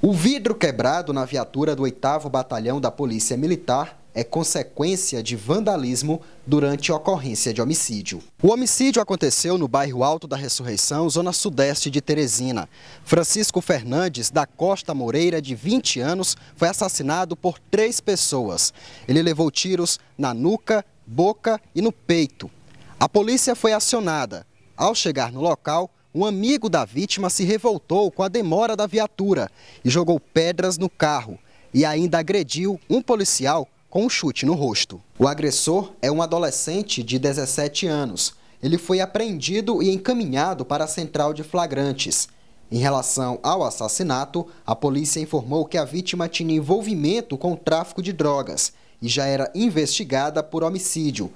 O vidro quebrado na viatura do 8 Batalhão da Polícia Militar é consequência de vandalismo durante ocorrência de homicídio. O homicídio aconteceu no bairro Alto da Ressurreição, zona sudeste de Teresina. Francisco Fernandes da Costa Moreira, de 20 anos, foi assassinado por três pessoas. Ele levou tiros na nuca, boca e no peito. A polícia foi acionada. Ao chegar no local, um amigo da vítima se revoltou com a demora da viatura e jogou pedras no carro e ainda agrediu um policial com um chute no rosto. O agressor é um adolescente de 17 anos. Ele foi apreendido e encaminhado para a central de flagrantes. Em relação ao assassinato, a polícia informou que a vítima tinha envolvimento com o tráfico de drogas e já era investigada por homicídio,